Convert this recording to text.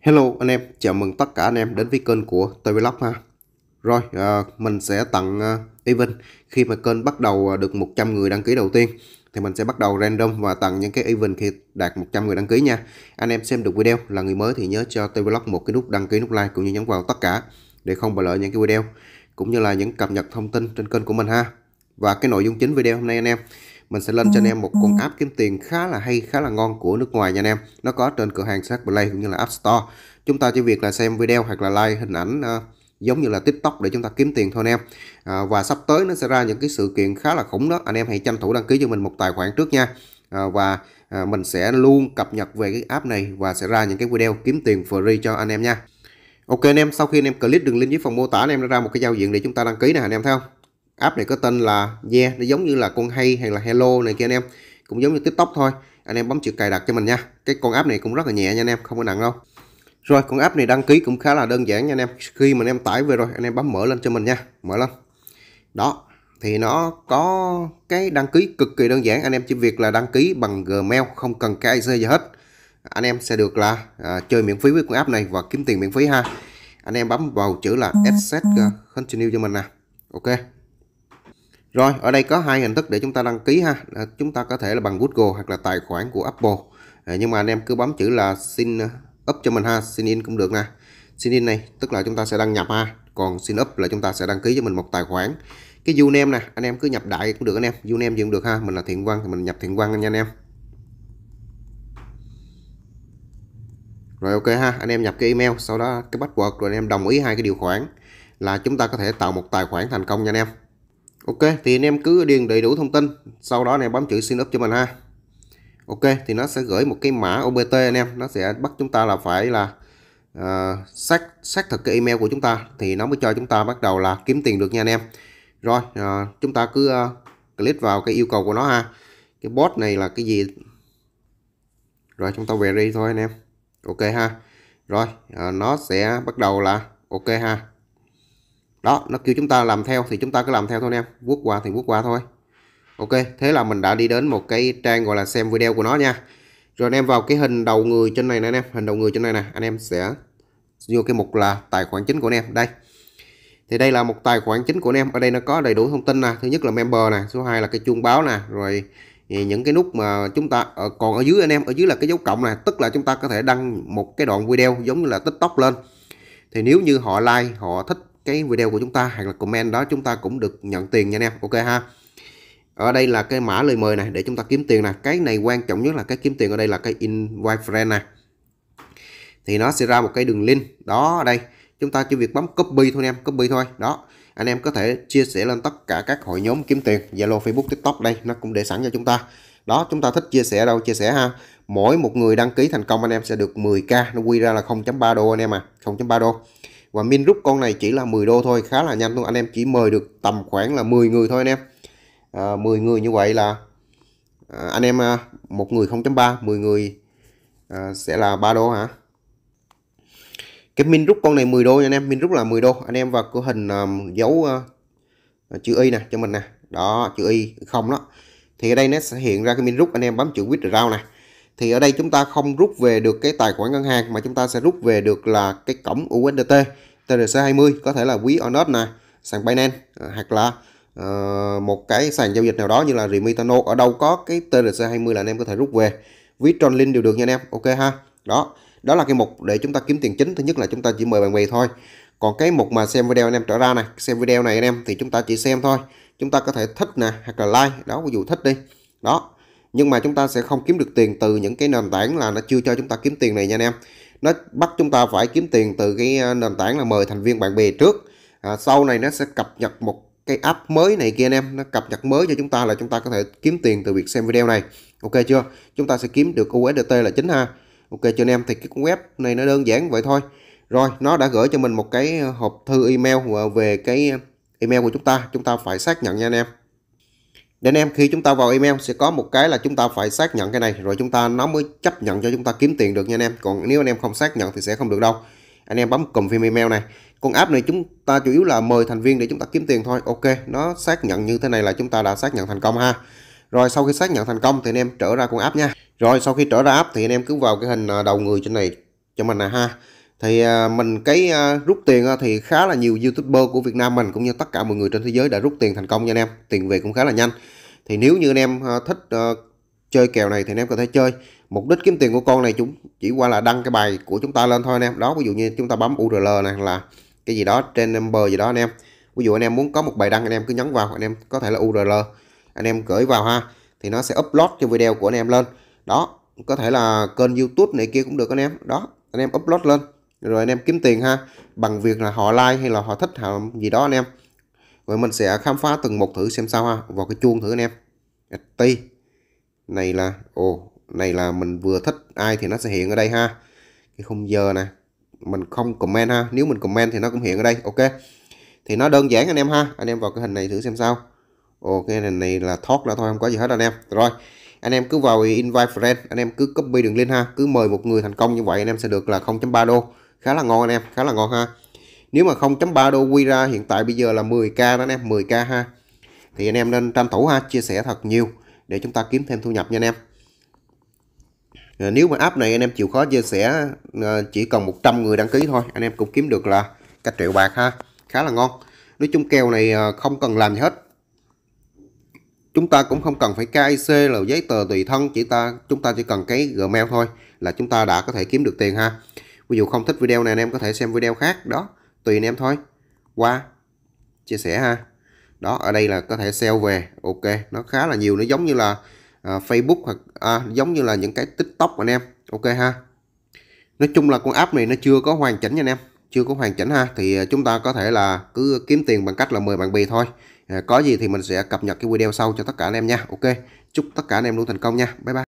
Hello anh em, chào mừng tất cả anh em đến với kênh của tôi Vlog ha. Rồi, à, mình sẽ tặng à, event khi mà kênh bắt đầu à, được 100 người đăng ký đầu tiên thì mình sẽ bắt đầu random và tặng những cái event khi đạt 100 người đăng ký nha. Anh em xem được video là người mới thì nhớ cho tôi Vlog một cái nút đăng ký nút like cũng như nhấn vào tất cả để không bỏ lỡ những cái video cũng như là những cập nhật thông tin trên kênh của mình ha. Và cái nội dung chính video hôm nay anh em mình sẽ lên cho anh em một con ừ. app kiếm tiền khá là hay khá là ngon của nước ngoài nha anh em nó có trên cửa hàng Sack Play cũng như là App Store chúng ta chỉ việc là xem video hoặc là like hình ảnh ờ, giống như là tiktok để chúng ta kiếm tiền thôi anh em à, và sắp tới nó sẽ ra những cái sự kiện khá là khủng đó anh em hãy tranh thủ đăng ký cho mình một tài khoản trước nha à, và à, mình sẽ luôn cập nhật về cái app này và sẽ ra những cái video kiếm tiền free cho anh em nha ok anh em sau khi anh em click đường link dưới phần mô tả anh em đã ra một cái giao diện để chúng ta đăng ký nè anh em thấy không app này có tên là yeah nó giống như là con hay hay là hello này kia anh em cũng giống như tiktok thôi anh em bấm chữ cài đặt cho mình nha cái con app này cũng rất là nhẹ nha anh em không có nặng đâu rồi con app này đăng ký cũng khá là đơn giản nha anh em khi mà anh em tải về rồi anh em bấm mở lên cho mình nha mở lên đó thì nó có cái đăng ký cực kỳ đơn giản anh em chỉ việc là đăng ký bằng gmail không cần cái IC gì hết anh em sẽ được là à, chơi miễn phí với con app này và kiếm tiền miễn phí ha anh em bấm vào chữ là ừ. accept à, continue cho mình nè ok rồi, ở đây có hai hình thức để chúng ta đăng ký ha. À, chúng ta có thể là bằng Google hoặc là tài khoản của Apple. À, nhưng mà anh em cứ bấm chữ là xin up cho mình ha, xin in cũng được nè. Xin in này, tức là chúng ta sẽ đăng nhập ha. Còn xin up là chúng ta sẽ đăng ký cho mình một tài khoản. Cái username nè, anh em cứ nhập đại cũng được anh em. Username gì cũng được ha. Mình là Thiện Văn thì mình nhập Thiện Văn nha anh em. Rồi ok ha, anh em nhập cái email, sau đó cái password rồi anh em đồng ý hai cái điều khoản là chúng ta có thể tạo một tài khoản thành công nha anh em ok thì anh em cứ điền đầy đủ thông tin sau đó này bấm chữ xin up cho mình ha ok thì nó sẽ gửi một cái mã OBT anh em nó sẽ bắt chúng ta là phải là uh, xác xác thực cái email của chúng ta thì nó mới cho chúng ta bắt đầu là kiếm tiền được nha anh em rồi uh, chúng ta cứ uh, click vào cái yêu cầu của nó ha cái bot này là cái gì rồi chúng ta về đi thôi anh em ok ha rồi à, nó sẽ bắt đầu là ok ha đó nó kêu chúng ta làm theo thì chúng ta cứ làm theo thôi anh em vuốt qua thì vuốt qua thôi ok thế là mình đã đi đến một cái trang gọi là xem video của nó nha rồi anh em vào cái hình đầu người trên này nè anh em hình đầu người trên này nè anh em sẽ vô cái mục là tài khoản chính của anh em đây thì đây là một tài khoản chính của anh em ở đây nó có đầy đủ thông tin nè thứ nhất là member nè số 2 là cái chuông báo nè rồi những cái nút mà chúng ta ở, ờ, còn ở dưới anh em ở dưới là cái dấu cộng này tức là chúng ta có thể đăng một cái đoạn video giống như là tiktok lên thì nếu như họ like họ thích cái video của chúng ta hoặc là comment đó chúng ta cũng được nhận tiền nha anh em ok ha ở đây là cái mã lời mời này để chúng ta kiếm tiền nè cái này quan trọng nhất là cái kiếm tiền ở đây là cái invite friend này thì nó sẽ ra một cái đường link đó ở đây chúng ta chỉ việc bấm copy thôi anh em copy thôi đó anh em có thể chia sẻ lên tất cả các hội nhóm kiếm tiền Zalo Facebook TikTok đây nó cũng để sẵn cho chúng ta đó chúng ta thích chia sẻ đâu chia sẻ ha mỗi một người đăng ký thành công anh em sẽ được 10k nó quy ra là 0.3 đô anh em à 0.3 đô và min rút con này chỉ là 10 đô thôi khá là nhanh luôn anh em chỉ mời được tầm khoảng là 10 người thôi anh em à, 10 người như vậy là à, anh em à, một người 0.3 10 người à, sẽ là 3 đô hả cái min rút con này 10 đô nha anh em min rút là 10 đô anh em vào cửa hình um, dấu uh, chữ y nè cho mình nè đó chữ y không đó thì ở đây nó sẽ hiện ra cái min rút anh em bấm chữ quýt rau này thì ở đây chúng ta không rút về được cái tài khoản ngân hàng mà chúng ta sẽ rút về được là cái cổng USDT TRC20 có thể là quý Onet nè sàn Binance ờ, hoặc là uh, một cái sàn giao dịch nào đó như là Remitano ở đâu có cái TRC20 là anh em có thể rút về ví Tronlink đều được nha anh em ok ha đó đó là cái mục để chúng ta kiếm tiền chính thứ nhất là chúng ta chỉ mời bạn bè thôi còn cái mục mà xem video anh em trở ra này xem video này anh em thì chúng ta chỉ xem thôi chúng ta có thể thích nè hoặc là like đó ví dụ thích đi đó nhưng mà chúng ta sẽ không kiếm được tiền từ những cái nền tảng là nó chưa cho chúng ta kiếm tiền này nha anh em nó bắt chúng ta phải kiếm tiền từ cái ờ, nền tảng là mời thành viên bạn bè trước à, sau này nó sẽ cập nhật một cái app mới này kia anh em nó cập nhật mới cho chúng ta là chúng ta có thể kiếm tiền từ việc xem video này ok chưa chúng ta sẽ kiếm được USDT là chính ha ok cho anh em thì cái web này nó đơn giản vậy thôi rồi nó đã gửi cho mình một cái ờ, hộp thư email ờ, về cái email của chúng ta chúng ta phải xác nhận nha anh em nên em khi chúng ta vào email sẽ có một cái là chúng ta phải xác nhận cái này rồi chúng ta nó mới chấp nhận cho chúng ta kiếm tiền được nha anh em còn nếu anh em không xác nhận thì sẽ không được đâu anh em bấm confirm email này con app này chúng ta chủ yếu là mời thành viên để chúng ta kiếm tiền thôi ok nó xác nhận như thế này là chúng ta đã xác nhận thành công ha rồi sau khi xác nhận thành công thì anh em trở ra con app nha rồi sau khi trở ra app thì anh em cứ vào cái hình à, đầu người trên này cho mình nè ha thì à, mình cái à, rút tiền à, thì khá là nhiều youtuber của Việt Nam mình cũng như tất cả mọi người trên thế giới đã rút tiền thành công nha anh em tiền về cũng khá là nhanh thì nếu như anh em thích chơi kèo này thì anh em có thể chơi mục đích kiếm tiền của con này chúng chỉ qua là đăng cái bài của chúng ta lên thôi anh em đó ví dụ như chúng ta bấm url này là cái gì đó trên number gì đó anh em ví dụ anh em muốn có một bài đăng anh em cứ nhấn vào anh em có thể là url anh em gửi vào ha thì nó sẽ upload cho video của anh em lên đó có thể là kênh youtube này kia cũng được anh em đó anh em upload lên rồi anh em kiếm tiền ha bằng việc là họ like hay là họ thích họ gì đó anh em rồi mình sẽ khám phá từng một thử xem sao ha vào cái chuông thử anh em ti này là ồ này là mình vừa thích ai thì nó sẽ hiện ở đây ha cái khung giờ nè mình không comment ha nếu mình comment thì nó cũng hiện ở đây ok thì nó đơn giản anh em ha anh em vào cái hình này thử xem sao ok oh, hình này là thoát ra thôi không có gì hết anh em rồi anh em cứ vào invite friend anh em cứ copy đường link ha cứ mời một người thành công như vậy anh em sẽ được là 0.3 đô khá là ngon anh em khá là ngon ha nếu mà 0.3 đô quy ra hiện tại bây giờ là 10k đó anh em 10k ha thì anh em nên tranh thủ ha chia sẻ thật nhiều để chúng ta kiếm thêm thu nhập nha anh em ờ, nếu mà app này anh em chịu khó chia sẻ ờ, chỉ cần 100 người đăng ký thôi anh em cũng kiếm được là cả triệu bạc ha khá là ngon nói chung kèo này ờ, không cần làm gì hết chúng ta cũng không cần phải KIC là giấy tờ tùy thân chỉ ta chúng ta chỉ cần cái Gmail thôi là chúng ta đã có thể kiếm được tiền ha ví dụ không thích video này anh em có thể xem video khác đó tùy anh em thôi qua chia sẻ ha đó ở đây là có thể sale về ok nó khá là nhiều nó giống như là à, Facebook hoặc à, giống như là những cái TikTok anh em ok ha nói chung là con app này nó chưa có hoàn chỉnh nha anh em chưa có hoàn chỉnh ha thì à, chúng ta có thể là cứ kiếm tiền bằng cách là mời bạn bè thôi à, có gì thì mình sẽ cập nhật cái video sau cho tất cả anh em nha ok chúc tất cả anh em luôn thành công nha bye bye